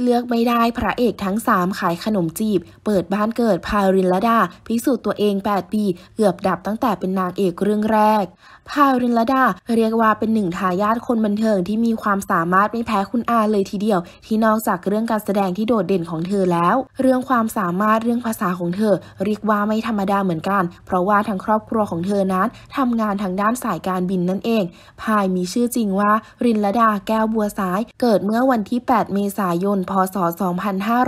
เลือกไม่ได้พระเอกทั้ง 3 ขายขนมจีบ เปิดบ้านเกิดพารินลดา พิสูจน์ตัวเอง 8 ปีเกือบดับตั้งแต่เป็นนางเอกเรื่องแรกพารินลดาเรียกว่าเป็นหนึ่งทายาทคนบันเทิงที่มีความสามารถไม่แพ้คุณอาเลยทีเดียว ที่นอกจากเรื่องการแสดงที่โดดเด่นของเธอแล้ว เรื่องความสามารถเรื่องภาษาของเธอ เรียกว่าไม่ธรรมดาเหมือนกัน เพราะว่าทั้งครอบครัวของเธอนั้น ทำงานทางด้านสายการบินนั่นเองพายมีชื่อจริงว่ารินลดาแก้วบัวสาย เกิดเมื่อวันที่ 8 เมษายนพศ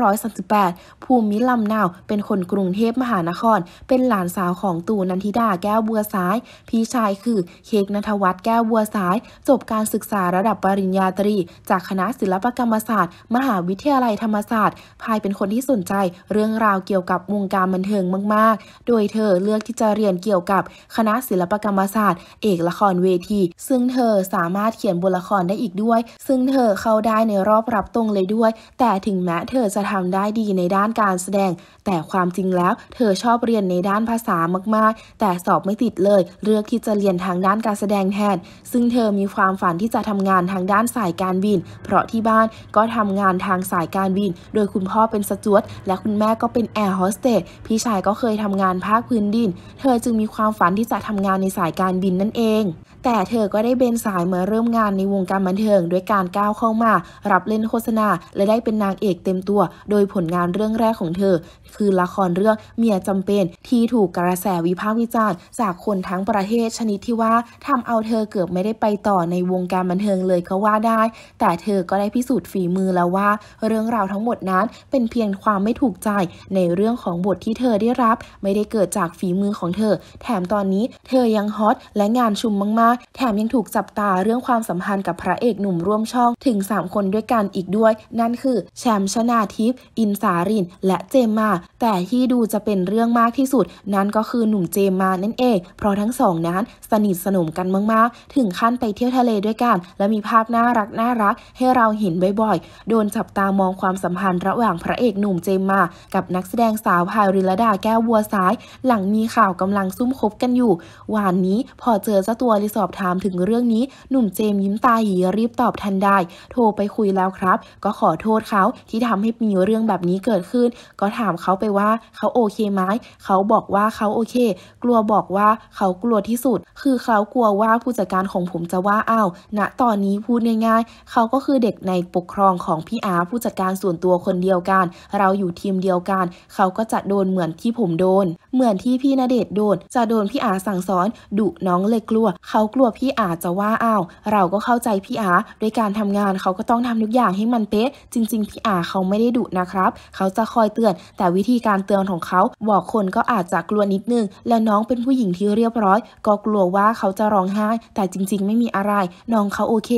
2538 ภูมิลำเนาเป็นคนกรุงเทพมหานคร เป็นหลานสาวของตู่นันทิดาแก้วบัวซ้าย พี่ชายคือเค้กนทวัฒน์แก้วบัวซ้าย จบการศึกษาระดับปริญญาตรี จากคณะศิลปกรรมศาสตร์ มหาวิทยาลัยธรรมศาสตร์ ภายเป็นคนที่สนใจเรื่องราวเกี่ยวกับวงการบันเทิงมาก ๆ โดยเธอเลือกที่จะเรียนเกี่ยวกับคณะศิลปกรรมศาสตร์เอกละครเวที ซึ่งเธอสามารถเขียนบทละครได้อีกด้วย ซึ่งเธอเข้าได้ในรอบรับตรงเลยด้วยแต่ถึงแม้เธอจะทำได้ดีในด้านการแสดง แต่ความจริงแล้วเธอชอบเรียนในด้านภาษามากๆ แต่สอบไม่ติดเลยเลือกที่จะเรียนทางด้านการแสดงแทน ซึ่งเธอมีความฝันที่จะทำงานทางด้านสายการบิน เพราะที่บ้านก็ทำงานทางสายการบิน โดยคุณพ่อเป็นสจวตและคุณแม่ก็เป็นแอร์โฮสเตสพี่ชายก็เคยทำงานภาคพื้นดิน เธอจึงมีความฝันที่จะทำงานในสายการบินนั่นเอง แต่เธอก็ได้เบนสายเมื่อเริ่มงานในวงการบันเทิงด้วยการก้าวเข้ามา รับเล่นโฆษณาและได้ได้เป็นนางเอกเต็มตัว โดยผลงานเรื่องแรกของเธอ คือละครเรื่องเมียจำเป็นที่ถูกกระแสวิพากษ์วิจารณ์จากคนทั้งประเทศชนิดที่ว่าทำเอาเธอเกือบไม่ได้ไปต่อในวงการบันเทิงเลยก็ว่าได้ แต่เธอก็ได้พิสูจน์ฝีมือแล้วว่า เรื่องราวทั้งหมดนั้นเป็นเพียงความไม่ถูกใจในเรื่องของบทที่เธอได้รับไม่ได้เกิดจากฝีมือของเธอ แถมตอนนี้เธอยังฮอต และงานชุมมากๆ แถมยังถูกจับตา เรื่องความสัมพันธ์กับพระเอกหนุ่มร่วมช่องถึง3คนด้วยกันอีกด้วย นั่นือแชมป์ชนาทิพย์อินสาริน และเจมมา แต่ที่ดูจะเป็นเรื่องมากที่สุด นั่นก็คือหนุ่มเจมมานั่นเอง เพราะทั้งสองนั้น สนิทสนมกันมาก ๆ ถึงขั้นไปเที่ยวทะเลด้วยกัน และมีภาพน่ารักน่ารักให้เราเห็นบ่อยๆ โดนจับตามองความสัมพันธ์ระหว่างพระเอกหนุ่มเจมมา กับนักแสดงสาวพายริลดาแก้ววัวซ้าย หลังมีข่าวกำลังซุ่มคบกันอยู่วานนี้ พอเจอเจ้าตัวเลยสอบถามถึงเรื่องนี้หนุ่มเจมยิ้มตาหีรีบตอบทันได้ โทรไปคุยแล้วครับ ก็ขอโทโทษเขาที่ทำให้มีเรื่องแบบนี้เกิดขึ้นก็ถามเขาไปว่าเขาโอเคไหมเขาบอกว่าเขาโอเค กลัวบอกว่าเขากลัวที่สุด คือเขากลัวว่าผู้จัดการของผมจะว่าอ้าวณตอนนี้พูดง่ายๆ เขาก็คือเด็กในปกครองของพี่อาผู้จัดการส่วนตัวคนเดียวกัน เราอยู่ทีมเดียวกัน เขาก็จะโดนเหมือนที่ผมโดนเหมือนที่พี่ณเดชโดนจะโดนพี่อาสั่งสอน ดุน้องเลยกลัว เขากลัวพี่อาจะว่าอ้าว เราก็เข้าใจพี่อาด้วยการทำงานเขาก็ต้องทำทุกอย่างให้มันเป๊ะ จริง ๆ พี่อาเขาไม่ได้ดุนะครับ เขาจะคอยเตือน แต่วิธีการเตือนของเขาบอกคนก็อาจจะกลัวนิดนึงและน้องเป็นผู้หญิงที่เรียบร้อย ก็กลัวว่าเขาจะร้องไห้ แต่จริง ๆ ไม่มีอะไรน้องเขาโอเค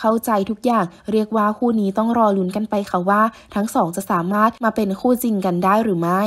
เข้าใจทุกอย่าง เรียกว่าคู่นี้ต้องรอลุ้นกันไปค่ะว่า ทั้งสองจะสามารถมาเป็นคู่จริงกันได้หรือไม่